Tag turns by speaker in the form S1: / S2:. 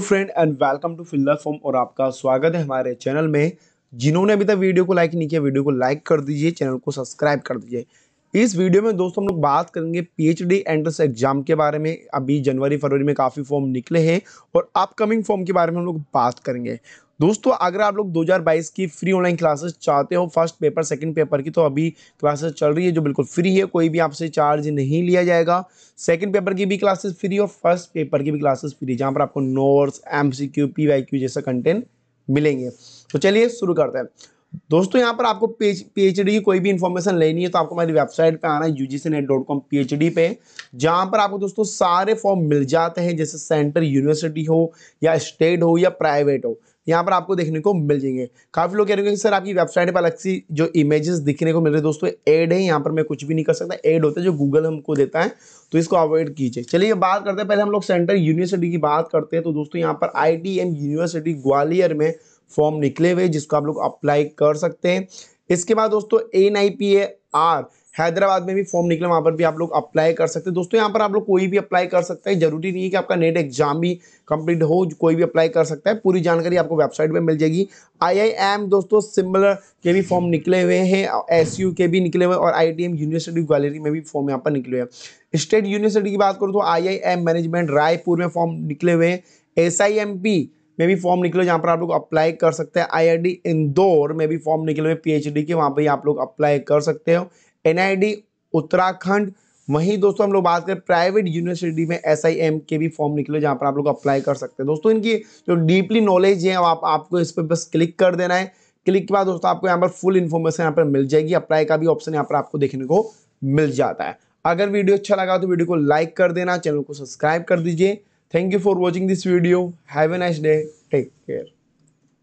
S1: Friend and welcome to filler form और आपका स्वागत है हमारे चैनल में जिन्होंने अभी तक वीडियो को लाइक नहीं किया वीडियो को लाइक कर दीजिए चैनल को सब्सक्राइब कर दीजिए इस वीडियो में दोस्तों हम लोग बात करेंगे पीएचडी एंट्रेंस एग्जाम के बारे में अभी जनवरी फरवरी में काफ़ी फॉर्म निकले हैं और अपकमिंग फॉर्म के बारे में हम लोग बात करेंगे दोस्तों अगर आप लोग 2022 की फ्री ऑनलाइन क्लासेस चाहते हो फर्स्ट पेपर सेकंड पेपर की तो अभी क्लासेस चल रही है जो बिल्कुल फ्री है कोई भी आपसे चार्ज नहीं लिया जाएगा सेकंड पेपर की भी क्लासेस फ्री और फर्स्ट पेपर की भी क्लासेस फ्री जहाँ पर आपको notes M C Q P Y Q जैसा कंटेंट मिलेंगे तो चलिए शुरू करते हैं दोस्तों यहाँ पर आपको पीएचडी की कोई भी इन्फॉर्मेशन लेनी है तो आपको हमारी वेबसाइट पे आना है यूजीसी नेट डॉट कॉम पी पे जहाँ पर आपको दोस्तों सारे फॉर्म मिल जाते हैं जैसे सेंटर यूनिवर्सिटी हो या स्टेट हो या प्राइवेट हो यहाँ पर आपको देखने को मिल जाएंगे काफ़ी लोग कह रहे हैं कि सर आपकी वेबसाइट पर अलग सी जो इमेजेस दिखने को मिल रहे दोस्तों एड है यहाँ पर मैं कुछ भी नहीं कर सकता एड होता है जो गूगल हमको देता है तो इसको अवॉइड कीजिए चलिए बात करते हैं पहले हम लोग सेंट्रल यूनिवर्सिटी की बात करते हैं तो दोस्तों यहाँ पर आई यूनिवर्सिटी ग्वालियर में फॉर्म निकले हुए जिसको आप लोग अप्लाई कर सकते हैं इसके बाद दोस्तों N I P A R Hyderabad में भी फॉर्म निकला वहाँ पर भी आप लोग अप्लाई कर सकते हैं दोस्तों यहाँ पर आप लोग कोई भी अप्लाई कर सकते हैं जरूरी नहीं है कि आपका नेट एग्जाम भी कंप्लीट हो कोई भी अप्लाई कर सकता है पूरी जानकारी आपको वेबसाइट पे मिल जाएगी आईआईएम दोस्तों सिमिलर के भी फॉर्म निकले हुए हैं यू के भी निकले हुए आई और एम यूनिवर्सिटी ग्वालियरी में भी फॉर्म यहाँ पर निकले हुए हैं स्टेट यूनिवर्सिटी की बात करूँ तो आई मैनेजमेंट रायपुर में फॉर्म निकले हुए हैं एस में भी फॉर्म निकले जहाँ पर आप लोग अप्लाई कर सकते हैं आई इंदौर में भी फॉर्म निकले हुए पीएचडी के वहाँ पर आप लोग अप्लाई कर सकते हो एन उत्तराखंड वहीं दोस्तों हम लोग बात करें प्राइवेट यूनिवर्सिटी में एस के भी फॉर्म निकले जहाँ पर आप लोग अप्लाई कर सकते हैं दोस्तों इनकी जो डीपली नॉलेज है आप, आपको इस पर बस क्लिक कर देना है क्लिक के बाद दोस्तों आपको यहाँ पर फुल इन्फॉर्मेशन यहाँ पर मिल जाएगी अप्लाई का भी ऑप्शन यहाँ पर आपको देखने को मिल जाता है अगर वीडियो अच्छा लगा तो वीडियो को लाइक कर देना चैनल को सब्सक्राइब कर दीजिए Thank you for watching this video. Have a nice day. Take care.